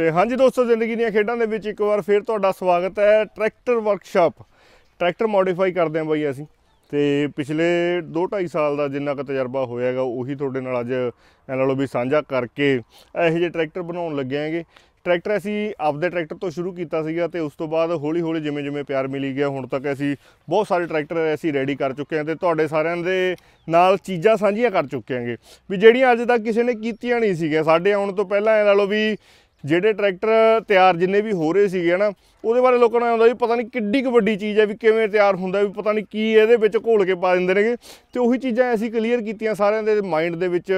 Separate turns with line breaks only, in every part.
ਤੇ ਹਾਂਜੀ ਦੋਸਤੋ ਜ਼ਿੰਦਗੀ ਦੀਆਂ ਖੇਡਾਂ ਦੇ ਵਿੱਚ ਇੱਕ ਵਾਰ ਫੇਰ ਤੁਹਾਡਾ ਸਵਾਗਤ ਹੈ ਟਰੈਕਟਰ ਵਰਕਸ਼ਾਪ ਟਰੈਕਟਰ ਮੋਡੀਫਾਈ ਕਰਦੇ ਆਂ ਬਾਈ ਅਸੀਂ ਤੇ ਪਿਛਲੇ 2-2.5 ਸਾਲ ਦਾ ਜਿੰਨਾ ਕੁ ਤਜਰਬਾ ਹੋਇਆਗਾ ਉਹੀ ਤੁਹਾਡੇ ਨਾਲ ਅੱਜ ਨਾਲੋ ਵੀ ਸਾਂਝਾ ਕਰਕੇ ਇਹੋ ਜਿਹੇ ਟਰੈਕਟਰ ਬਣਾਉਣ ਲੱਗੇ ਆਂਗੇ ਟਰੈਕਟਰ ਅਸੀਂ ਆਪਦੇ ਟਰੈਕਟਰ ਤੋਂ ਸ਼ੁਰੂ ਕੀਤਾ ਸੀਗਾ ਤੇ ਉਸ ਤੋਂ ਬਾਅਦ ਹੌਲੀ ਹੌਲੀ ਜਿਵੇਂ ਜਿਵੇਂ ਪਿਆਰ ਮਿਲੀ ਗਿਆ ਹੁਣ ਤੱਕ ਅਸੀਂ ਬਹੁਤ ਸਾਰੇ ਟਰੈਕਟਰ ਅਸੀਂ ਰੈਡੀ ਕਰ ਚੁੱਕੇ ਹਾਂ ਤੇ ਤੁਹਾਡੇ ਸਾਰਿਆਂ ਦੇ ਨਾਲ ਚੀਜ਼ਾਂ ਸਾਂਝੀਆਂ ਕਰ ਚੁੱਕੇ ਆਂਗੇ ਵੀ ਜਿਹੜੀਆਂ ਅੱਜ ਤੱਕ ਕਿਸੇ ਨੇ ਕੀਤੀਆਂ ਨਹੀਂ ਸੀਗੇ ਸਾਡੇ ਆਉਣ ਤੋਂ ਪਹਿਲਾਂ ਇਹ ਲਾ ਵੀ ਜਿਹੜੇ ਟਰੈਕਟਰ ਤਿਆਰ ਜਿੰਨੇ ਵੀ ਹੋ ਰਹੇ ਸੀਗੇ ਨਾ ਉਹਦੇ ਬਾਰੇ ਲੋਕਾਂ ਨੂੰ ਆਉਂਦਾ ਵੀ ਪਤਾ ਨਹੀਂ ਕਿੱਡੀ ਕੁ ਵੱਡੀ ਚੀਜ਼ ਹੈ ਵੀ ਕਿਵੇਂ ਤਿਆਰ ਹੁੰਦਾ ਵੀ ਪਤਾ ਨਹੀਂ ਕੀ ਇਹਦੇ ਵਿੱਚ ਘੋਲ ਕੇ ਪਾ ਦਿੰਦੇ ਨੇਗੇ ਤੇ ਉਹੀ ਚੀਜ਼ਾਂ ਅਸੀਂ ਕਲੀਅਰ ਕੀਤੀਆਂ ਸਾਰਿਆਂ ਦੇ ਮਾਈਂਡ ਦੇ ਵਿੱਚ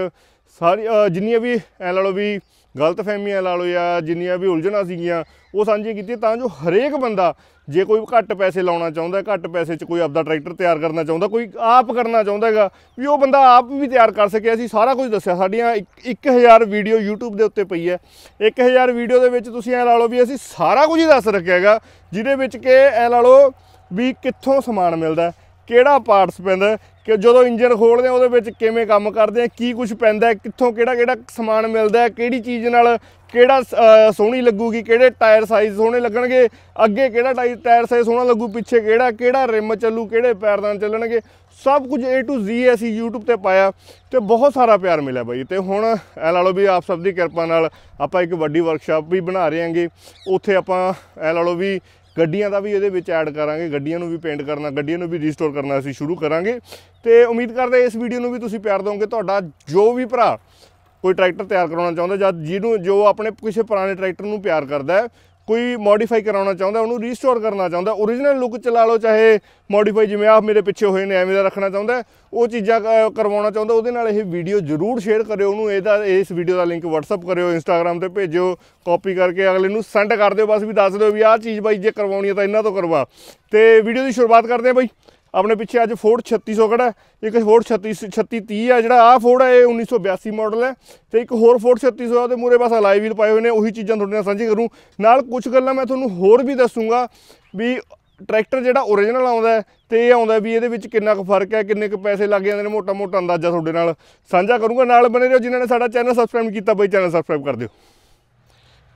ਸਾਰੀ ਜਿੰਨੀਆਂ ਵੀ ਐ ਲਾ ਲਓ ਵੀ ਗਲਤਫਹਿਮੀਆਂ ਲਾ ਲਓ ਜਾਂ ਜਿੰਨੀਆਂ ਵੀ ਉਲਝਣਾਂ ਸੀਗੀਆਂ ਉਹ ਸਾਂਝੀ ਕੀਤੀ ਤਾਂ ਜੋ ਹਰੇਕ ਬੰਦਾ ਜੇ ਕੋਈ ਘੱਟ ਪੈਸੇ ਲਾਉਣਾ ਚਾਹੁੰਦਾ ਘੱਟ ਪੈਸੇ 'ਚ ਕੋਈ ਆਪਦਾ ਟਰੈਕਟਰ ਤਿਆਰ ਕਰਨਾ ਚਾਹੁੰਦਾ ਕੋਈ ਆਪ ਕਰਨਾ ਚਾਹੁੰਦਾ ਹੈਗਾ ਵੀ ਉਹ ਬੰਦਾ ਆਪ ਵੀ ਤਿਆਰ ਕਰ ਸਕੇ ਅਸੀਂ ਸਾਰਾ ਕੁਝ ਦੱਸਿਆ ਸਾਡੀਆਂ 1000 ਵੀਡੀਓ YouTube ਦੇ ਉੱਤੇ ਪਈ ਹੈ 1000 ਵੀਡੀਓ ਦੇ ਵਿੱਚ ਤੁਸੀਂ ਐ ਲਾ ਲਓ ਵੀ ਅਸੀਂ ਸਾਰਾ ਕੁਝ ਹੀ ਦੱਸ ਰੱਖਿਆ ਹੈਗਾ ਜਿਹਦੇ ਵਿੱਚ ਕਿ ਐ ਲਾ ਲਓ ਵੀ ਕਿੱਥੋਂ ਸਮਾਨ ਮਿਲਦਾ ਕਿਹੜਾ ਪਾਰਟਸ ਪੈਂਦਾ ਕਿ ਜਦੋਂ ਇੰਜਨ ਖੋਲਦੇ ਆ ਉਹਦੇ ਵਿੱਚ ਕਿਵੇਂ ਕੰਮ ਕਰਦੇ ਆ ਕੀ ਕੁਝ ਪੈਂਦਾ ਕਿੱਥੋਂ ਕਿਹੜਾ ਕਿਹੜਾ ਸਮਾਨ ਮਿਲਦਾ ਕਿਹੜੀ ਚੀਜ਼ ਨਾਲ ਕਿਹੜਾ ਸੋਹਣੀ ਲੱਗੂਗੀ ਕਿਹੜੇ ਟਾਇਰ ਸਾਈਜ਼ ਸੋਹਣੇ ਲੱਗਣਗੇ ਅੱਗੇ ਕਿਹੜਾ ਟਾਇਰ ਟਾਇਰ ਸਾਈਜ਼ ਸੋਹਣਾ ਲੱਗੂ ਪਿੱਛੇ ਕਿਹੜਾ ਕਿਹੜਾ ਰਿਮ ਚੱਲੂ ਕਿਹੜੇ ਪੈਰਦਾਨ ਚੱਲਣਗੇ ਸਭ ਕੁਝ A to Z ਅਸੀਂ YouTube ਤੇ ਪਾਇਆ ਤੇ ਬਹੁਤ ਸਾਰਾ ਪਿਆਰ ਮਿਲਿਆ ਬਾਈ ਤੇ ਹੁਣ ਐ ਲਾ ਲੋ ਵੀ ਆਪ ਸਭ ਦੀ ਕਿਰਪਾ ਨਾਲ ਆਪਾਂ ਇੱਕ ਵੱਡੀ ਵਰਕਸ਼ਾਪ ਵੀ ਬਣਾ ਰਹੇ ਹਾਂਗੇ ਉੱਥੇ ਆਪਾਂ ਐ ਲਾ ਲੋ ਵੀ ਗੱਡੀਆਂ ਦਾ ਵੀ ਇਹਦੇ ਵਿੱਚ ਐਡ ਕਰਾਂਗੇ ਗੱਡੀਆਂ ਨੂੰ ਵੀ ਪੇਂਟ ਕਰਨਾ ਗੱਡੀਆਂ ਨੂੰ ਵੀ ਰੀਸਟੋਰ ਕਰਨਾ ਅਸੀਂ ਸ਼ੁਰੂ ਕਰਾਂਗੇ ਤੇ ਉਮੀਦ ਕਰਦੇ ਇਸ ਵੀਡੀਓ ਨੂੰ ਵੀ ਤੁਸੀਂ ਪਿਆਰ ਦੋਗੇ ਤੁਹਾਡਾ ਜੋ ਵੀ ਭਰਾ ਕੋਈ ਟਰੈਕਟਰ ਤਿਆਰ ਕਰਾਉਣਾ ਚਾਹੁੰਦਾ ਜਾਂ ਜਿਹਨੂੰ ਜੋ ਆਪਣੇ ਕਿਸੇ ਪੁਰਾਣੇ ਟਰੈਕਟਰ ਨੂੰ ਪਿਆਰ ਕਰਦਾ ਹੈ ਕੋਈ ਮੋਡੀਫਾਈ ਕਰਾਉਣਾ ਚਾਹੁੰਦਾ ਉਹਨੂੰ ਰੀਸਟੋਰ ਕਰਨਾ ਚਾਹੁੰਦਾ origignal ਲੁੱਕ ਚਲਾ ਲਓ ਚਾਹੇ ਮੋਡੀਫਾਈ ਜਿਵੇਂ ਆਪ ਮੇਰੇ ਪਿੱਛੇ ਹੋਏ ਨੇ ਐਵੇਂ ਦਾ ਰੱਖਣਾ ਚਾਹੁੰਦਾ ਉਹ ਚੀਜ਼ਾਂ ਕਰਵਾਉਣਾ ਚਾਹੁੰਦਾ ਉਹਦੇ ਨਾਲ ਇਹ ਵੀਡੀਓ ਜ਼ਰੂਰ ਸ਼ੇਅਰ ਕਰਿਓ ਉਹਨੂੰ ਇਹਦਾ ਇਸ ਵੀਡੀਓ ਦਾ ਲਿੰਕ WhatsApp ਕਰਿਓ Instagram ਤੇ ਭੇਜਿਓ ਕਾਪੀ ਕਰਕੇ ਅਗਲੇ ਨੂੰ ਸੈਂਡ ਕਰ ਦਿਓ ਬਸ ਵੀ ਦੱਸ ਦਿਓ ਵੀ ਆਹ ਚੀਜ਼ ਬਾਈ ਜੇ ਕਰਵਾਉਣੀ ਹੈ ਤਾਂ ਇਹਨਾਂ ਤੋਂ ਕਰਵਾ ਤੇ ਵੀਡੀਓ ਦੀ ਸ਼ੁਰੂਆਤ ਕਰਦੇ ਆ ਬਾਈ ਆਪਣੇ ਪਿੱਛੇ ਅੱਜ ਫੋਰਡ 3600 ਖੜਾ ਇੱਕ ਫੋਰਡ 36 3630 ਆ ਜਿਹੜਾ ਆ ਫੋਰਡ ਹੈ ਇਹ 1982 ਮਾਡਲ ਹੈ ਤੇ ਇੱਕ ਹੋਰ ਫੋਰਡ 3600 ਆ ਤੇ ਮੂਰੇ ਬਸ ਅਲਾਈ ਵੀਲ ਪਾਏ ਹੋਏ ਨੇ ਉਹੀ ਚੀਜ਼ਾਂ ਤੁਹਾਡੇ ਨਾਲ ਸਾਂਝੀ ਕਰੂੰ ਨਾਲ ਕੁਝ ਗੱਲਾਂ ਮੈਂ ਤੁਹਾਨੂੰ ਹੋਰ ਵੀ ਦੱਸੂਗਾ ਵੀ ਟਰੈਕਟਰ ਜਿਹੜਾ origignal ਆਉਂਦਾ ਤੇ ਇਹ ਆਉਂਦਾ ਵੀ ਇਹਦੇ ਵਿੱਚ ਕਿੰਨਾ ਕੁ ਫਰਕ ਹੈ ਕਿੰਨੇ ਕੁ ਪੈਸੇ ਲੱਗ ਜਾਂਦੇ ਨੇ ਮੋਟਾ-ਮੋਟਾ ਅੰਦਾਜ਼ਾ ਤੁਹਾਡੇ ਨਾਲ ਸਾਂਝਾ ਕਰੂੰਗਾ ਨਾਲ ਬਣੇ ਰਹੋ ਜਿਨ੍ਹਾਂ ਨੇ ਸਾਡਾ ਚੈਨਲ ਸਬਸਕ੍ਰਾਈਬ ਕੀਤਾ ਬਈ ਚੈਨਲ ਸਬਸਕ੍ਰਾਈਬ ਕਰ ਦਿਓ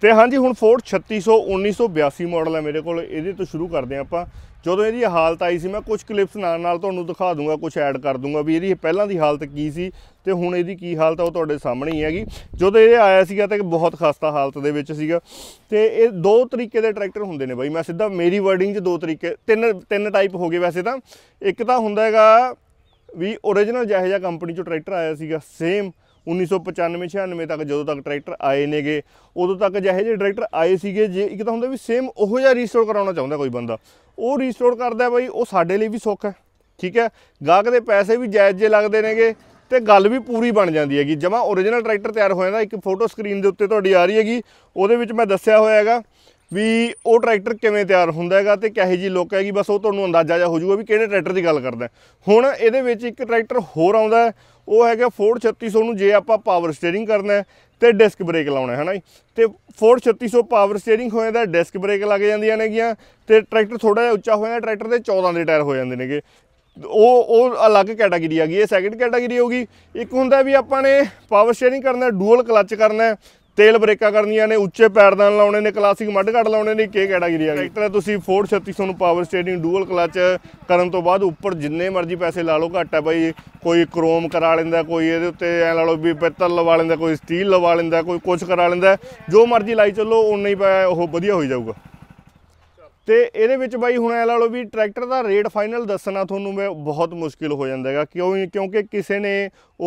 ਤੇ ਹਾਂਜੀ ਹੁਣ ਫੋਰਡ 3600 1982 ਮਾਡਲ ਹੈ ਮੇਰੇ ਕੋਲ ਇਹਦੇ ਤੋਂ ਸ਼ੁਰੂ ਕਰਦੇ ਆਪਾਂ ਜਦੋਂ ਇਹਦੀ ਹਾਲਤ ਆਈ ਸੀ ਮੈਂ ਕੁਝ ਕਲਿੱਪਸ ਨਾਲ ਨਾਲ ਤੁਹਾਨੂੰ ਦਿਖਾ ਦੂੰਗਾ ਕੁਝ ਐਡ ਕਰ ਦੂੰਗਾ ਵੀ ਇਹਦੀ ਪਹਿਲਾਂ ਦੀ ਹਾਲਤ ਕੀ ਸੀ ਤੇ ਹੁਣ ਇਹਦੀ ਕੀ ਹਾਲਤ ਆ ਉਹ ਤੁਹਾਡੇ ਸਾਹਮਣੇ ਹੀ ਹੈਗੀ ਜਦੋਂ ਇਹ ਆਇਆ ਸੀਗਾ ਤੇ ਬਹੁਤ ਖਸਤਾ ਹਾਲਤ ਦੇ ਵਿੱਚ ਸੀਗਾ ਤੇ ਇਹ ਦੋ ਤਰੀਕੇ ਦੇ ਟਰੈਕਟਰ ਹੁੰਦੇ ਨੇ ਬਾਈ ਮੈਂ ਸਿੱਧਾ ਮੇਰੀ ਵਰਡਿੰਗ 'ਚ ਦੋ ਤਰੀਕੇ ਤਿੰਨ ਤਿੰਨ ਟਾਈਪ ਹੋ ਗਏ ਵੈਸੇ ਤਾਂ ਇੱਕ ਤਾਂ ਹੁੰਦਾ ਹੈਗਾ ਵੀ origignal ਜਿਹੇ ਜਿਹਾ ਕੰਪਨੀ 'ਚੋਂ ਟਰੈਕਟਰ ਆਇਆ ਸੀਗਾ ਸੇਮ 1995-96 ਤੱਕ ਜਦੋਂ ਤੱਕ ਟਰੈਕਟਰ ਆਏ ਨੇਗੇ ਉਦੋਂ ਤੱਕ ਜਿਹੇ ਜਿਹੇ ਟਰੈਕਟਰ ਆਏ ਸੀਗੇ ਜੇ ਇੱਕ ਤਾਂ ਹੁੰਦਾ ਵੀ ਸੇਮ ਉਹੋ ਜਿਹਾ ਰੀਸਟੋਰ ਕਰਾਉਣਾ ਚਾਹੁੰਦਾ ਕੋਈ ਬੰਦਾ ਉਹ ਰੀਸਟੋਰ ਕਰਦਾ ਬਾਈ ਉਹ ਸਾਡੇ ਲਈ ਵੀ ਸੁੱਖ ਹੈ ਠੀਕ ਹੈ ਗਾਹਕ ਦੇ ਪੈਸੇ ਵੀ ਜਾਇਜ਼ ਜੇ ਲੱਗਦੇ ਨੇਗੇ ਤੇ ਗੱਲ ਵੀ ਪੂਰੀ ਬਣ ਜਾਂਦੀ ਹੈਗੀ ਜਮਾ origignal ਟਰੈਕਟਰ ਤਿਆਰ ਹੋ ਜਾਂਦਾ ਇੱਕ ਫੋਟੋ ਸਕਰੀਨ ਦੇ ਉੱਤੇ ਤੁਹਾਡੀ ਆ ਰਹੀ ਹੈਗੀ ਉਹਦੇ ਵਿੱਚ ਮੈਂ ਦੱਸਿਆ ਹੋਇਆ ਹੈਗਾ ਵੀ ਉਹ ਟਰੈਕਟਰ ਕਿਵੇਂ ਤਿਆਰ ਹੁੰਦਾ ਹੈਗਾ ਤੇ ਕਿਹੇ ਜੀ ਲੋਕ ਹੈਗੀ ਬਸ ਉਹ ਤੁਹਾਨੂੰ ਅੰਦਾਜ਼ਾ ਜਾ ਹੋ ਜਾਊਗਾ ਵੀ ਕਿਹੜੇ ਟਰੈਕਟਰ ਦੀ ਗੱਲ ਕਰਦਾ ਹੁਣ ਇਹਦੇ ਵਿੱਚ ਇੱਕ ਟਰੈਕਟਰ ਹੋਰ ਆਉਂਦਾ ਉਹ ਹੈਗਾ ਫੋਰਡ 3600 ਨੂੰ ਜੇ ਆਪਾਂ ਪਾਵਰ ਸਟੀering ਕਰਨਾ ਤੇ ਡਿਸਕ ਬ੍ਰੇਕ ਲਾਉਣਾ ਹੈ ਨਾ ਤੇ ਫੋਰਡ 3600 ਪਾਵਰ ਸਟੀering ਹੋਏ ਦਾ ਡਿਸਕ ਬ੍ਰੇਕ ਲੱਗ ਜਾਂਦੀਆਂ ਨੇਗੀਆਂ ਤੇ ਟਰੈਕਟਰ ਥੋੜਾ ਜਿਹਾ ਉੱਚਾ ਹੋਇਆ ਟਰੈਕਟਰ ਦੇ 14 ਦੇ ਟਾਇਰ ਹੋ ਜਾਂਦੇ ਨੇਗੇ ਉਹ ਉਹ ਅਲੱਗ ਕੈਟਾਗਰੀ ਆ ਗਈ ਇਹ ਸੈਕੰਡ ਕੈਟਾਗਰੀ ਹੋਗੀ ਇੱਕ ਹੁੰਦਾ ਵੀ ਆਪਾਂ ਨੇ ਪਾਵਰ ਸਟੀering ਕਰਨਾ ਡੂਅਲ ਕਲੱਚ ਕਰਨਾ ਤੇਲ ਬ੍ਰੇਕਾਂ ਕਰਨੀਆਂ ਨੇ ਉੱਚੇ ਪੈਰਦਾਨ ਲਾਉਣੇ ਨੇ ਕਲਾਸਿਕ ਮੱਡ ਘੜ ਲਾਉਣੇ ਨੇ ਕੀ ਕੈਟਾਗਰੀ ਆ ਟਰੈਕਟਰ ਤੁਸੀਂ ਫੋਰਡ 3600 ਨੂੰ ਪਾਵਰ ਸਟੇਰਿੰਗ ਡੂਅਲ ਕਲਚ ਕਰਨ ਤੋਂ ਬਾਅਦ ਉੱਪਰ ਜਿੰਨੇ ਮਰਜ਼ੀ ਪੈਸੇ ਲਾ ਲਓ ਘਾਟਾ ਬਈ ਬਾਈ ਕੋਈ ਕ੍ਰੋਮ ਕਰਾ ਲੈਂਦਾ ਕੋਈ ਇਹਦੇ ਉੱਤੇ ਐ ਲਾ ਲਓ ਵੀ ਪਿੱਤਲ ਲਵਾ ਲੈਂਦਾ ਕੋਈ ਸਟੀਲ ਲਵਾ ਲੈਂਦਾ ਕੋਈ ਕੁਝ ਕਰਾ ਲੈਂਦਾ ਜੋ ਮਰਜ਼ੀ ਲਾਈ ਚੱਲੋ ਉਨਾ ਹੀ ਉਹ ਵਧੀਆ ਹੋਈ ਜਾਊਗਾ ਤੇ ਇਹਦੇ ਵਿੱਚ ਬਾਈ ਹੁਣ ਐ ਲਾ ਲਓ ਵੀ ਟਰੈਕਟਰ ਦਾ ਰੇਟ ਫਾਈਨਲ ਦੱਸਣਾ ਤੁਹਾਨੂੰ ਮੈਂ ਬਹੁਤ ਮੁਸ਼ਕਿਲ ਹੋ ਜਾਂਦਾ ਹੈਗਾ ਕਿਉਂ ਕਿਉਂਕਿ ਕਿਸੇ ਨੇ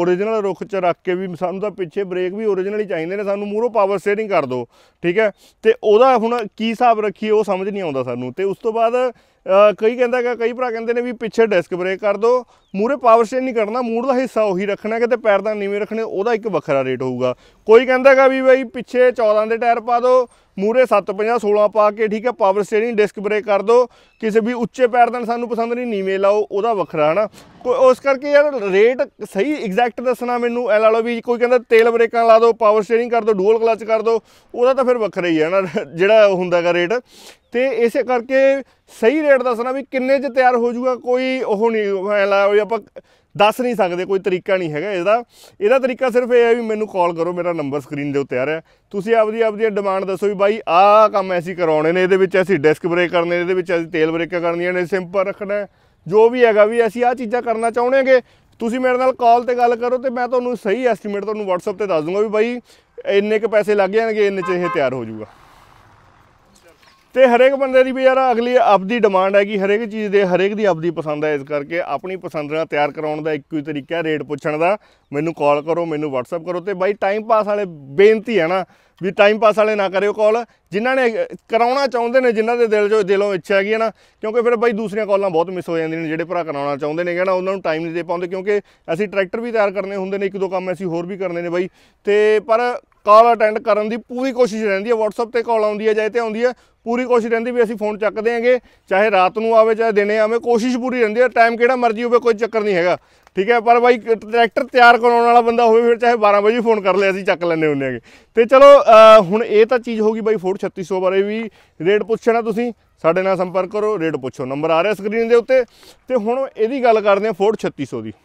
origignal ਰੁਖ ਚ ਰੱਖ ਕੇ ਵੀ ਸਾਨੂੰ ਤਾਂ ਪਿੱਛੇ ਬ੍ਰੇਕ ਵੀ origignal ਹੀ ਚਾਹੀਦੇ ਨੇ ਸਾਨੂੰ ਮੂਰੋ ਪਾਵਰ ਸਟੀਅਰਿੰਗ ਕਰ ਦਿਓ ਠੀਕ ਹੈ ਤੇ ਉਹਦਾ ਹੁਣ ਕੀ ਹਿਸਾਬ ਰੱਖੀ ਉਹ ਸਮਝ ਨਹੀਂ ਆਉਂਦਾ ਸਾਨੂੰ ਤੇ ਉਸ ਤੋਂ ਬਾਅਦ ਕਈ ਕਹਿੰਦਾ ਹੈਗਾ ਕਈ ਭਰਾ ਕਹਿੰਦੇ ਨੇ ਵੀ ਪਿੱਛੇ ਡਿਸਕ ਬ੍ਰੇਕ ਕਰ ਦਿਓ ਮੂਰੇ ਪਾਵਰ ਸਟੀਅਰ ਨਹੀਂ ਕਰਨਾ ਮੂਰ ਦਾ ਹਿੱਸਾ ਉਹੀ ਰੱਖਣਾ ਕਿਤੇ ਪੈਰ ਦਾ ਨੀਵੇਂ ਰੱਖਣੇ ਉਹਦਾ ਇੱਕ ਵੱਖਰਾ ਰੇਟ ਹੋਊਗਾ ਕੋਈ ਕਹਿੰਦਾ ਹੈਗਾ ਵੀ ਬਾਈ ਪਿੱਛੇ 14 ਦੇ ਟਾਇਰ ਪਾ ਦਿਓ ਮੂਰੇ 750 16 ਪਾ ਕੇ ਠੀਕ ਹੈ ਪਾਵਰ ਸਟੀering ਡਿਸਕ ਬ੍ਰੇਕ ਕਰ ਦੋ ਕਿਸੇ ਵੀ ਉੱਚੇ ਪੈਰ ਦਾ ਸਾਨੂੰ ਪਸੰਦ ਨਹੀਂ ਨੀਵੇਂ ਲਾਓ ਉਹਦਾ ਵੱਖਰਾ ਹਨਾ ਉਸ ਕਰਕੇ ਯਾਰ ਰੇਟ ਸਹੀ ਐਗਜ਼ੈਕਟ ਦੱਸਣਾ ਮੈਨੂੰ ਐ ਲਾ ਲਓ ਵੀ ਕੋਈ ਕਹਿੰਦਾ ਤੇਲ ਬ੍ਰੇਕਾਂ ਲਾ ਦਿਓ ਪਾਵਰ ਸਟੀering ਕਰ ਦਿਓ ਡੂਅਲ ਕਲਚ ਕਰ ਦਿਓ ਉਹਦਾ ਤਾਂ ਫਿਰ ਵੱਖਰਾ ਹੀ ਹੈ ਨਾ ਜਿਹੜਾ ਹੁੰਦਾਗਾ ਰੇਟ ਤੇ ਇਸੇ ਕਰਕੇ ਸਹੀ ਰੇਟ ਦੱਸਣਾ ਵੀ ਕਿੰਨੇ 'ਚ ਤਿਆਰ ਹੋ ਜਾਊਗਾ ਕੋਈ ਉਹ ਨਹੀਂ ਐ ਲਾ ਆਪਾਂ ਦੱਸ ਨਹੀਂ ਸਕਦੇ ਕੋਈ ਤਰੀਕਾ ਨਹੀਂ ਹੈਗਾ ਇਹਦਾ ਇਹਦਾ ਤਰੀਕਾ ਸਿਰਫ ਇਹ ਹੈ ਵੀ ਮੈਨੂੰ ਕਾਲ ਕਰੋ ਮੇਰਾ ਨੰਬਰ ਸਕਰੀਨ ਦੇ ਉੱਤੇ ਆ ਰਿਹਾ ਤੁਸੀਂ ਆਪਦੀ ਆਪਦੀ ਡਿਮਾਂਡ ਦੱਸੋ ਵੀ ਬਾਈ ਆਹ ਕੰਮ ਐਸੀ ਕਰਾਉਣੇ ਨੇ ਇਹਦੇ ਵਿੱਚ ਅਸੀਂ ਡਿਸਕ ਬ੍ਰੇਕ ਕਰਨੇ ਇਹਦੇ ਵਿੱਚ ਅਸੀਂ ਤੇਲ ਬ੍ਰੇਕ ਕਰਨੀਆਂ ਨੇ ਸਿੰਪਲ ਰੱਖਣਾ ਜੋ ਵੀ ਹੈਗਾ ਵੀ ਅਸੀਂ ਆਹ ਚੀਜ਼ਾਂ ਕਰਨਾ ਚਾਹੁੰਦੇਗੇ ਤੁਸੀਂ ਮੇਰੇ ਨਾਲ ਕਾਲ ਤੇ ਗੱਲ ਕਰੋ ਤੇ ਮੈਂ ਤੁਹਾਨੂੰ ਸਹੀ ਐਸਟੀਮੇਟ ਤੁਹਾਨੂੰ WhatsApp ਤੇ ਦੱਸ ਦੂੰਗਾ ਵੀ ਬਾਈ ਇੰਨੇ ਕ ਪੈਸੇ ਲੱਗ ਜਾਣਗੇ ਇੰਨੇ ਚ ਇਹ ਤਿਆਰ ਹੋ ਜਾਊਗਾ ਤੇ ਹਰੇਕ ਬੰਦੇ ਦੀ ਵੀ ਯਾਰ ਅਗਲੀ ਆਪਦੀ ਡਿਮਾਂਡ ਹੈ ਕਿ ਹਰੇਕ ਚੀਜ਼ ਦੇ ਹਰੇਕ ਦੀ ਆਪਦੀ ਪਸੰਦ ਹੈ ਇਸ ਕਰਕੇ ਆਪਣੀ ਪਸੰਦ ਨਾਲ ਤਿਆਰ ਕਰਾਉਣ ਦਾ ਇੱਕੋ ਹੀ ਤਰੀਕਾ ਹੈ ਰੇਟ ਪੁੱਛਣ ਦਾ ਮੈਨੂੰ ਕਾਲ ਕਰੋ ਮੈਨੂੰ WhatsApp ਕਰੋ ਤੇ ਬਾਈ ਟਾਈਮ ਪਾਸ ਵਾਲੇ ਬੇਨਤੀ ਹੈ ਨਾ ਵੀ ਟਾਈਮ ਪਾਸ ਵਾਲੇ ਨਾ ਕਰਿਓ ਕਾਲ ਜਿਨ੍ਹਾਂ ਨੇ ਕਰਾਉਣਾ ਚਾਹੁੰਦੇ ਨੇ ਜਿਨ੍ਹਾਂ ਦੇ ਦਿਲ ਜੋ ਦਿਲੋਂ ਇੱਛਾ ਹੈਗੀ ਹੈ ਨਾ ਕਿਉਂਕਿ ਫਿਰ ਬਾਈ ਦੂਸਰੀਆਂ ਕਾਲਾਂ ਬਹੁਤ ਮਿਸ ਹੋ ਜਾਂਦੀਆਂ ਨੇ ਜਿਹੜੇ ਭਰਾ ਕਰਾਉਣਾ ਚਾਹੁੰਦੇ ਨੇ ਕਹਿੰਦਾ ਉਹਨਾਂ ਨੂੰ ਟਾਈਮ ਨਹੀਂ ਦੇ ਪਾਉਂਦੇ ਕਿਉਂਕਿ ਅਸੀਂ ਟਰੈਕਟਰ ਵੀ ਤਿਆਰ ਕਰਨੇ ਹੁੰਦੇ ਨੇ ਇੱਕ ਦੋ ਕੰਮ ਅਸੀਂ ਹੋਰ ਵੀ ਕਰਨੇ ਨੇ ਬਾਈ ਤੇ ਪਰ ਕਾਲ ਅਟੈਂਡ ਕਰਨ ਦੀ ਪੂਰੀ ਕੋਸ਼ਿਸ਼ ਰਹਿੰਦੀ ਹੈ WhatsApp ਤੇ ਕਾਲ ਆਉਂਦੀ ਹੈ ਜਾਂ ਤੇ ਆਉਂਦੀ ਹੈ ਪੂਰੀ ਕੋਸ਼ਿਸ਼ ਰਹਿੰਦੀ ਵੀ ਅਸੀਂ ਫੋਨ ਚੱਕਦੇ ਆਂਗੇ ਚਾਹੇ ਰਾਤ ਨੂੰ ਆਵੇ ਚਾਹੇ ਦਿਨੇ ਆਵੇ ਕੋਸ਼ਿਸ਼ ਪੂਰੀ ਰਹਿੰਦੀ ਹੈ ਟਾਈਮ ਕਿਹੜਾ ਮਰਜ਼ੀ ਹੋਵੇ ਕੋਈ ਚੱਕਰ ਨਹੀਂ ਹੈਗਾ ਠੀਕ ਹੈ ਪਰ ਬਾਈ ਟਰੈਕਟਰ ਤਿਆਰ ਕਰਾਉਣ ਵਾਲਾ ਬੰਦਾ ਹੋਵੇ ਫਿਰ ਚਾਹੇ 12 ਵਜੇ ਫੋਨ ਕਰ ਲਿਆ ਅਸੀਂ ਚੱਕ ਲੈਣੇ ਹੁੰਦੇ ਹਾਂਗੇ ਤੇ ਚਲੋ ਹੁਣ ਇਹ ਤਾਂ ਚੀਜ਼ ਹੋ ਗਈ ਬਾਈ ਫੋਰਡ 3600 ਬਾਰੇ ਵੀ ਰੇਟ ਪੁੱਛਣਾ ਤੁਸੀਂ ਸਾਡੇ ਨਾਲ ਸੰਪਰਕ ਕਰੋ ਰੇਟ ਪੁੱਛੋ ਨੰਬਰ ਆ ਰਿਹਾ ਸਕਰੀਨ ਦੇ ਉੱਤੇ ਤੇ ਹੁਣ ਇਹਦੀ ਗੱਲ ਕਰਦੇ ਹਾਂ ਫੋਰਡ 3600 ਦੀ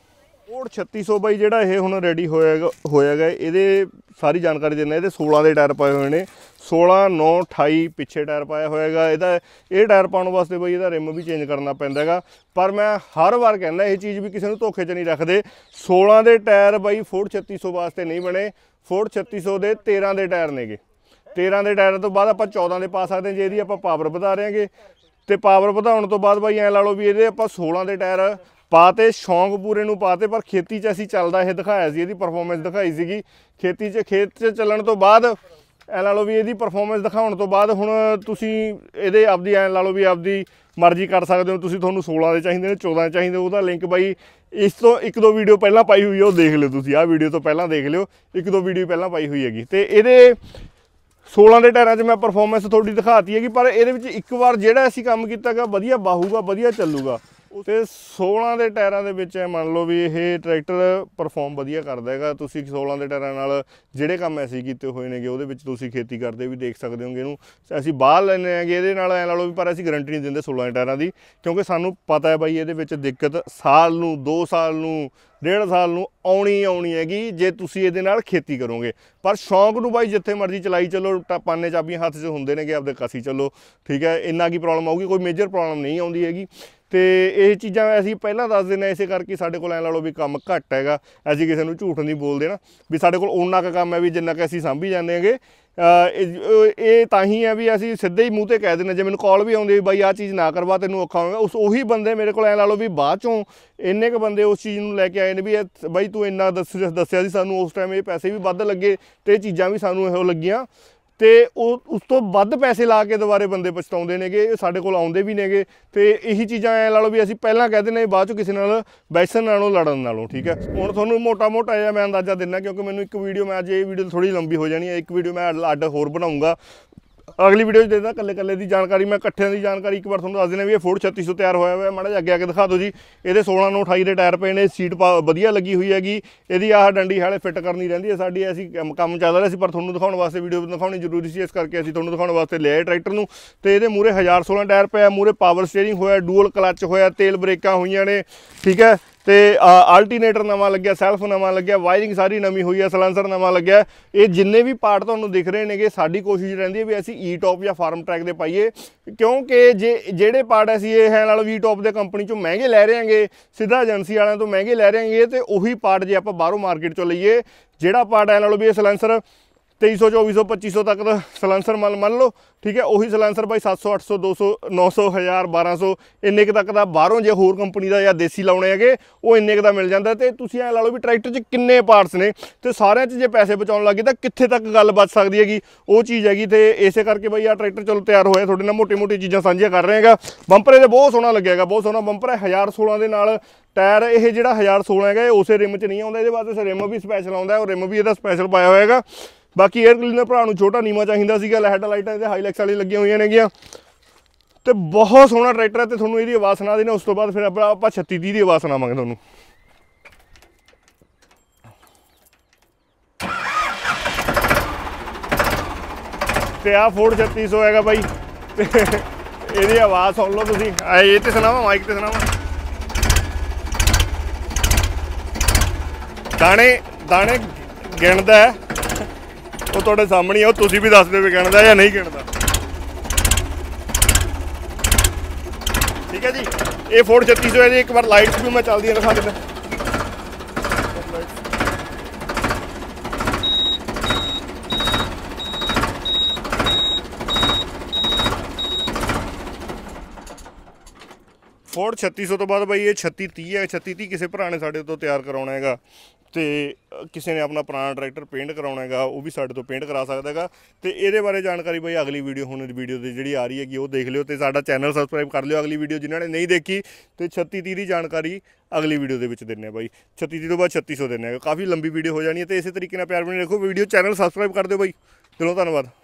ਕੋਡ 3600 ਬਾਈ ਜਿਹੜਾ ਇਹ ਹੁਣ ਰੈਡੀ ਹੋਇਆ ਹੋਇਆਗਾ ਇਹਦੇ ਸਾਰੀ ਜਾਣਕਾਰੀ ਦਿੰਦਾ ਇਹਦੇ 16 ਦੇ ਟਾਇਰ ਪਾਏ ਹੋਏ ਨੇ 16 9 28 ਪਿੱਛੇ ਟਾਇਰ ਪਾਇਆ ਹੋਇਆਗਾ ਇਹਦਾ ਇਹ ਟਾਇਰ ਪਾਉਣ ਵਾਸਤੇ ਬਈ ਇਹਦਾ ਰਿਮ ਵੀ ਚੇਂਜ ਕਰਨਾ ਪੈਂਦਾਗਾ ਪਰ ਮੈਂ ਹਰ ਵਾਰ ਕਹਿੰਦਾ ਇਹ ਚੀਜ਼ ਵੀ ਕਿਸੇ ਨੂੰ ਧੋਖੇ 'ਚ ਨਹੀਂ ਰੱਖਦੇ 16 ਦੇ ਟਾਇਰ ਬਾਈ ਫੋਰਡ 3600 ਵਾਸਤੇ ਨਹੀਂ ਬਣੇ ਫੋਰਡ 3600 ਦੇ 13 ਦੇ ਟਾਇਰ ਨੇਗੇ 13 ਦੇ ਟਾਇਰ ਤੋਂ ਬਾਅਦ ਆਪਾਂ 14 ਦੇ ਪਾ ਸਕਦੇ ਹਾਂ ਜੇ ਇਹਦੀ ਆਪਾਂ ਪਾਵਰ ਵਧਾ ਰਹੇਗੇ ਤੇ ਪਾਵਰ ਵਧਾਉਣ ਤੋਂ ਬਾਅਦ ਬਾਈ ਐ ਲਾ ਲਓ ਵੀ ਇਹਦੇ ਆਪਾਂ 16 ਦੇ ਟਾਇਰ ਪਾਤੇ ਸ਼ੌਂਕ ਪੂਰੇ ਨੂੰ ਪਾਤੇ ਪਰ ਖੇਤੀ 'ਚ ਅਸੀਂ ਚੱਲਦਾ ਇਹ ਦਿਖਾਇਆ ਸੀ ਇਹਦੀ ਪਰਫਾਰਮੈਂਸ ਦਿਖਾਈ ਸੀਗੀ ਖੇਤੀ 'ਚ ਖੇਤ 'ਚ ਚੱਲਣ ਤੋਂ ਬਾਅਦ ਐ ਲਾ ਲਓ ਵੀ ਇਹਦੀ ਪਰਫਾਰਮੈਂਸ ਦਿਖਾਉਣ ਤੋਂ ਬਾਅਦ ਹੁਣ ਤੁਸੀਂ ਇਹਦੇ ਆਪਦੀ ਐ ਲਾ ਲਓ ਵੀ ਆਪਦੀ ਮਰਜ਼ੀ ਕਰ ਸਕਦੇ ਹੋ ਤੁਸੀਂ ਤੁਹਾਨੂੰ 16 ਦੇ ਚਾਹੀਦੇ ਨੇ 14 ਦੇ ਚਾਹੀਦੇ ਉਹਦਾ ਲਿੰਕ ਬਾਈ ਇਸ ਤੋਂ ਇੱਕ ਦੋ ਵੀਡੀਓ ਪਹਿਲਾਂ ਪਾਈ ਹੋਈ ਹੈ ਉਹ ਦੇਖ ਲਿਓ ਤੁਸੀਂ ਆਹ ਵੀਡੀਓ ਤੋਂ ਪਹਿਲਾਂ ਦੇਖ ਲਿਓ ਇੱਕ ਦੋ ਵੀਡੀਓ ਪਹਿਲਾਂ ਪਾਈ ਹੋਈ ਹੈਗੀ ਤੇ ਇਹਦੇ 16 ਦੇ ਟਾਇਰਾਂ 'ਚ ਮੈਂ ਪਰਫਾਰਮੈਂਸ ਤੁਹਾਡੀ ਦਿਖਾਤੀ ਹੈਗੀ ਪਰ ਇਹਦੇ ਵਿੱਚ ਇੱਕ ਵਾਰ ਜਿਹੜਾ ਅਸੀਂ ਕੰਮ ਕੀਤਾਗਾ ਵਧੀਆ ਬਾਹੂਗਾ ਵਧੀਆ ਚੱਲੂਗਾ ਤੇ 16 ਦੇ ਟਾਇਰਾਂ ਦੇ ਵਿੱਚ ਇਹ ਮੰਨ ਲਓ ਵੀ ਇਹ ਟਰੈਕਟਰ ਪਰਫਾਰਮ ਵਧੀਆ ਕਰਦਾ ਹੈਗਾ ਤੁਸੀਂ 16 ਦੇ ਟਾਇਰਾਂ ਨਾਲ ਜਿਹੜੇ ਕੰਮ ਐਸੀ ਕੀਤੇ ਹੋਏ ਨੇਗੇ ਉਹਦੇ ਵਿੱਚ ਤੁਸੀਂ ਖੇਤੀ ਕਰਦੇ ਵੀ ਦੇਖ ਸਕਦੇ ਹੋਗੇ ਇਹਨੂੰ ਅਸੀਂ ਬਾਹਰ ਲੈਨੇ ਆਗੇ ਇਹਦੇ ਨਾਲ ਐ ਲਾ ਲਓ ਵੀ ਪਰ ਅਸੀਂ ਗਾਰੰਟੀ ਨਹੀਂ ਦਿੰਦੇ 16 ਦੇ ਟਾਇਰਾਂ ਦੀ ਕਿਉਂਕਿ ਸਾਨੂੰ ਪਤਾ ਹੈ ਬਾਈ ਇਹਦੇ ਵਿੱਚ ਦਿੱਕਤ ਸਾਲ ਨੂੰ 2 ਸਾਲ ਨੂੰ ਡੇਢ ਸਾਲ ਨੂੰ ਆਉਣੀ ਆਉਣੀ ਹੈਗੀ ਜੇ ਤੁਸੀਂ ਇਹਦੇ ਨਾਲ ਖੇਤੀ ਕਰੋਗੇ ਪਰ ਸ਼ੌਂਕ ਨੂੰ ਬਾਈ ਜਿੱਥੇ ਮਰਜ਼ੀ ਚਲਾਈ ਚੱਲੋ ਪਾਨੇ ਚਾਬੀਆਂ ਹੱਥ 'ਚ ਹੁੰਦੇ ਨੇਗੇ ਆਪਦੇ ਕਾਸੀ ਚੱਲੋ ਠੀਕ ਹੈ ਇੰਨਾ ਕੀ ਪ੍ਰੋਬਲਮ ਆਊਗੀ ਕੋਈ ਮੇਜਰ ਪ੍ਰੋਬਲਮ ਨਹੀਂ ਆਉਂਦੀ ਹੈਗੀ ਤੇ ਇਹ ਚੀਜ਼ਾਂ ਅਸੀਂ ਪਹਿਲਾਂ ਦੱਸ ਦਿੰਨੇ ਐਸੇ ਕਰਕੇ ਸਾਡੇ ਕੋਲ ਐ ਲਾ ਲਓ ਵੀ ਕੰਮ ਘੱਟ ਹੈਗਾ ਅਸੀਂ ਕਿਸੇ ਨੂੰ ਝੂਠ ਨਹੀਂ ਬੋਲਦੇ ਨਾ ਵੀ ਸਾਡੇ ਕੋਲ ਓਨਾ ਕੁ ਕੰਮ ਹੈ ਵੀ ਜਿੰਨਾ ਕਿ ਅਸੀਂ ਸਾਂਭੀ ਜਾਂਦੇ ਹਾਂਗੇ ਇਹ ਤਾਂ ਹੀ ਹੈ ਵੀ ਅਸੀਂ ਸਿੱਧੇ ਹੀ ਮੂੰਹ ਤੇ ਕਹਿ ਦਿੰਨੇ ਜੇ ਮੈਨੂੰ ਕਾਲ ਵੀ ਆਉਂਦੀ ਬਾਈ ਆ ਚੀਜ਼ ਨਾ ਕਰਵਾ ਤੈਨੂੰ ਔਖਾ ਹੋਵੇਗਾ ਉਸ ਉਹੀ ਬੰਦੇ ਮੇਰੇ ਕੋਲ ਐ ਲਾ ਲਓ ਵੀ ਬਾਅਦ ਚੋਂ ਇੰਨੇ ਕ ਬੰਦੇ ਉਸ ਚੀਜ਼ ਨੂੰ ਲੈ ਕੇ ਆਏ ਨੇ ਵੀ ਬਾਈ ਤੂੰ ਇੰਨਾ ਦੱਸਿਆ ਸੀ ਸਾਨੂੰ ਉਸ ਟਾਈਮ ਇਹ ਪੈਸੇ ਵੀ ਵੱਧ ਲੱਗੇ ਤੇ ਚੀਜ਼ਾਂ ਵੀ ਸਾਨੂੰ ਇਹੋ ਲੱਗੀਆਂ ਤੇ ਉਹ ਉਸ ਤੋਂ ਵੱਧ ਪੈਸੇ ਲਾ ਕੇ ਦੁਬਾਰੇ ਬੰਦੇ ਪਛਤਾਉਂਦੇ ਨੇਗੇ ਇਹ ਸਾਡੇ ਕੋਲ ਆਉਂਦੇ ਵੀ ਨੇਗੇ ਤੇ ਇਹੀ ਚੀਜ਼ਾਂ ਐ ਲਾ ਲਓ ਵੀ ਅਸੀਂ ਪਹਿਲਾਂ ਕਹਿ ਦਿੰਨੇ ਬਾਅਦ ਚ ਕਿਸੇ ਨਾਲ ਬੈਸਣ ਨਾਲੋਂ ਲੜਨ ਨਾਲੋਂ ਠੀਕ ਹੈ ਹੁਣ ਤੁਹਾਨੂੰ ਮੋਟਾ ਮੋਟਾ ਜਿਹਾ ਮੈਂ ਅੰਦਾਜ਼ਾ ਦਿੰਨਾ ਕਿਉਂਕਿ ਮੈਨੂੰ ਇੱਕ ਵੀਡੀਓ ਮੈਂ ਅੱਜ ਇਹ ਵੀਡੀਓ ਥੋੜੀ ਲੰਬੀ ਹੋ ਜਾਣੀ ਹੈ ਇੱਕ ਵੀਡੀਓ ਮੈਂ ਅੱਡ ਹੋਰ ਬਣਾਉਂਗਾ ਅਗਲੀ ਵੀਡੀਓ 'ਚ ਦੇ ਦਿੰਦਾ ਕੱਲੇ ਕੱਲੇ ਦੀ ਜਾਣਕਾਰੀ ਮੈਂ ਇਕੱਠਿਆਂ ਦੀ ਜਾਣਕਾਰੀ ਇੱਕ ਵਾਰ ਤੁਹਾਨੂੰ ਦੱਸ ਦਿੰਦਾ ਵੀ ਇਹ ਫੋਰਡ 3600 ਤਿਆਰ ਹੋਇਆ ਹੋਇਆ ਮਾੜਾ ਜਿਹਾ ਅੱਗੇ ਆ ਕੇ ਦਿਖਾ ਦਿਓ ਜੀ ਇਹਦੇ 16 ਨੂੰ 28 ਦੇ ਟਾਇਰ ਪਏ ਨੇ ਸੀਟ ਵਧੀਆ ਲੱਗੀ ਹੋਈ ਹੈਗੀ ਇਹਦੀ ਆਹ ਡੰਡੀ ਹਾਲੇ ਫਿੱਟ ਕਰਨੀ ਰਹਿੰਦੀ ਹੈ ਸਾਡੀ ਅਸੀਂ ਕੰਮ ਚੱਲ ਰਿਹਾ ਸੀ ਪਰ ਤੁਹਾਨੂੰ ਦਿਖਾਉਣ ਵਾਸਤੇ ਵੀਡੀਓ ਦਿਖਾਉਣੀ ਜ਼ਰੂਰੀ ਸੀ ਇਸ ਕਰਕੇ ਅਸੀਂ ਤੁਹਾਨੂੰ ਦਿਖਾਉਣ ਵਾਸਤੇ ਲਿਆ ਟਰੈਕਟਰ ਨੂੰ ਤੇ ਇਹਦੇ ਮੂਰੇ 1016 ਟਾਇਰ ਪਏ ਆ ਮੂਰੇ ਪਾਵਰ ਸਟੀering ਹੋਇਆ ਡੂਅਲ ਕਲੱਚ ਹੋਇਆ ਤੇਲ ਬ੍ਰੇਕਾਂ ਹੋਈਆਂ ਨੇ ਠੀਕ ਹੈ ਤੇ ਆਲਟਰਨੇਟਰ ਨਵਾਂ ਲੱਗਿਆ ਸੈਲਫ ਨਵਾਂ ਲੱਗਿਆ ਵਾਇਰਿੰਗ ਸਾਰੀ ਨਵੀਂ ਹੋਈ ਹੈ ਸਲੈਂਸਰ ਨਵਾਂ ਲੱਗਿਆ ਇਹ ਜਿੰਨੇ ਵੀ ਪਾਰਟ ਤੁਹਾਨੂੰ ਦਿਖ ਰਹੇ ਨੇਗੇ ਸਾਡੀ ਕੋਸ਼ਿਸ਼ ਰਹਿੰਦੀ ਹੈ ਵੀ ਅਸੀਂ ਈ ਟੌਪ ਜਾਂ ਫਾਰਮ ਟਰੈਕ ਦੇ ਪਾਈਏ ਕਿਉਂਕਿ ਜੇ ਜਿਹੜੇ ਪਾਰਟ ਅਸੀਂ ਇਹ ਹੈ ਨਾਲ ਵੀ ਟੌਪ ਦੇ ਕੰਪਨੀ ਚੋਂ ਮਹਿੰਗੇ ਲੈ ਰਹੇ ਹਾਂਗੇ ਸਿੱਧਾ ਏਜੰਸੀ ਵਾਲਿਆਂ ਤੋਂ ਮਹਿੰਗੇ ਲੈ ਰਹੇ ਹਾਂਗੇ ਤੇ ਉਹੀ ਪਾਰਟ ਜੇ ਆਪਾਂ ਬਾਹਰੋਂ ਮਾਰਕੀਟ ਚੋਂ ਲਈਏ ਜਿਹੜਾ ਪਾਰਟ ਹੈ ਨਾਲ ਵੀ ਇਹ ਸਲੈਂਸਰ 2300 2400 2500 ਤੱਕ ਦਾ ਸਲੈਂਸਰ ਮੰਨ ਮੰਨ ਲਓ ਠੀਕ ਹੈ ਉਹੀ ਸਲੈਂਸਰ ਬਾਈ 700 800 200 900 1000 1200 ਇੰਨੇ ਕ ਤੱਕ ਦਾ ਬਾਹਰੋਂ ਜੇ ਹੋਰ ਕੰਪਨੀ ਦਾ ਜਾਂ ਦੇਸੀ ਲਾਉਣੇ ਹੈਗੇ ਉਹ ਇੰਨੇ ਕ ਦਾ ਮਿਲ ਜਾਂਦਾ ਤੇ ਤੁਸੀਂ ਐ ਲਾ ਲਓ ਵੀ ਟਰੈਕਟਰ 'ਚ ਕਿੰਨੇ ਪਾਰਟਸ ਨੇ ਤੇ ਸਾਰਿਆਂ 'ਚ ਜੇ ਪੈਸੇ ਬਚਾਉਣ ਲੱਗੇ ਤਾਂ ਕਿੱਥੇ ਤੱਕ ਗੱਲ ਬਚ ਸਕਦੀ ਹੈਗੀ ਉਹ ਚੀਜ਼ ਹੈਗੀ ਤੇ ਇਸੇ ਕਰਕੇ ਬਾਈ ਆ ਟਰੈਕਟਰ ਚਲੋ ਤਿਆਰ ਹੋਇਆ ਤੁਹਾਡੇ ਨਾਲ ਮੋਟੀ-ਮੋਟੀ ਚੀਜ਼ਾਂ ਸਾਂਝੀਆਂ ਕਰ ਰਹੇ ਹੈਗਾ ਬੰਪਰ ਇਹਦੇ ਬਹੁਤ ਸੋਹਣਾ ਲੱਗਿਆਗਾ ਬਹੁਤ ਸੋਹਣਾ ਬੰਪਰ ਹੈ 1016 ਦੇ ਨਾਲ ਟਾਇਰ ਇਹ ਜਿਹੜਾ 1016 ਹੈਗਾ ਇਹ ਉਸੇ ਰਿਮ 'ਚ ਨਹੀਂ ਆਉਂਦਾ ਇਹਦੇ ਵਾਸਤੇ ਰਿਮ ਵੀ ਸਪੈਸ਼ਲ ਆਉਂਦਾ ਉਹ ਰਿਮ ਵੀ ਇਹਦਾ ਸਪੈਸ਼ਲ ਪਾਇਆ ਹੋਇਆ ਹੈਗਾ ਬਾਕੀ 에어 ਕਲੀਨਰ ਭਰਾ ਨੂੰ ਛੋਟਾ ਨੀਮਾ ਚਾਹੀਦਾ ਸੀਗਾ ਲਾਈਟਾਂ ਲਾਈਟਾਂ ਇਹਦੇ ਹਾਈਲੈਕਸ ਵਾਲੀ ਲੱਗੀਆਂ ਹੋਈਆਂ ਨੇਗੀਆਂ ਤੇ ਬਹੁਤ ਸੋਹਣਾ ਟਰੈਕਟਰ ਹੈ ਤੇ ਤੁਹਾਨੂੰ ਇਹਦੀ ਆਵਾਜ਼ ਸੁਣਾ ਦੇਣਾ ਉਸ ਤੋਂ ਬਾਅਦ ਫਿਰ ਆਪਾਂ 36 ਦੀ ਆਵਾਜ਼ ਸੁਣਾਵਾਂਗੇ ਤੁਹਾਨੂੰ ਤੇ ਆ ਫੋਰਡ 3600 ਹੈਗਾ ਬਾਈ ਇਹਦੀ ਆਵਾਜ਼ ਸੁਣ ਲਓ ਤੁਸੀਂ ਇਹ ਤੇ ਸੁਣਾਵਾ ਮਾਈਕ ਤੇ ਸੁਣਾਵਾ ਦਾਣੇ ਦਾਣੇ ਗਿਣਦਾ ਹੈ ਉਹ ਤੁਹਾਡੇ ਸਾਹਮਣੇ ਆ ਉਹ ਤੁਸੀਂ ਵੀ ਦੱਸ ਦਿਓ ਵੀ ਗਿਣਦਾ ਜਾਂ ਨਹੀਂ ਗਿਣਦਾ ਠੀਕ ਹੈ ਜੀ ਇਹ ਫੋਰਡ 3600 ਇਹਦੀ ਜੀ ਇੱਕ ਵਾਰ ਲਾਈਟਸ ਵੀ ਮੈਂ ਚੱਲਦੀਆਂ ਦਿਖਾ ਦਿੰਦਾ ਫੋਰਡ 3600 ਤੋਂ ਬਾਅਦ ਬਾਈ ਇਹ 3630 ਹੈ 3630 ਕਿਸੇ ਭਰਾ ਨੇ ਸਾਡੇ ਤੋਂ ਤਿਆਰ ਕਰਾਉਣਾ ਹੈਗਾ ਤੇ ਕਿਸੇ ਨੇ ਆਪਣਾ ਪੁਰਾਣਾ ਟਰੈਕਟਰ ਪੇਂਟ ਕਰਾਉਣਾ ਹੈਗਾ ਉਹ ਵੀ ਸਾਡੇ ਤੋਂ ਪੇਂਟ ਕਰਾ ਸਕਦਾ ਹੈਗਾ ਤੇ ਇਹਦੇ ਬਾਰੇ ਜਾਣਕਾਰੀ ਬਈ ਅਗਲੀ ਵੀਡੀਓ ਹੁਣ ਵੀਡੀਓ ਦੇ ਜਿਹੜੀ ਆ ਰਹੀ ਹੈਗੀ ਉਹ ਦੇਖ ਲਿਓ ਤੇ ਸਾਡਾ ਚੈਨਲ ਸਬਸਕ੍ਰਾਈਬ ਕਰ ਲਿਓ ਅਗਲੀ ਵੀਡੀਓ ਜਿਨ੍ਹਾਂ ਨੇ ਨਹੀਂ ਦੇਖੀ ਤੇ 3630 ਦੀ ਜਾਣਕਾਰੀ ਅਗਲੀ ਵੀਡੀਓ ਦੇ ਵਿੱਚ ਦਿੰਨੇ ਆ ਬਾਈ 3630 ਤੋਂ ਬਾਅਦ 3600 ਦਿੰਨੇ ਆ ਕਾਫੀ ਲੰਬੀ ਵੀਡੀਓ ਹੋ ਜਾਣੀ ਹੈ ਤੇ ਇਸੇ ਤਰੀਕੇ ਨਾਲ ਪਿਆਰ ਬਣੇ ਰੱਖੋ ਵੀਡੀਓ ਚੈਨਲ ਸਬਸਕ੍ਰਾਈਬ ਕਰ ਦਿਓ ਬਾਈ ਚਲੋ ਧੰਨਵਾਦ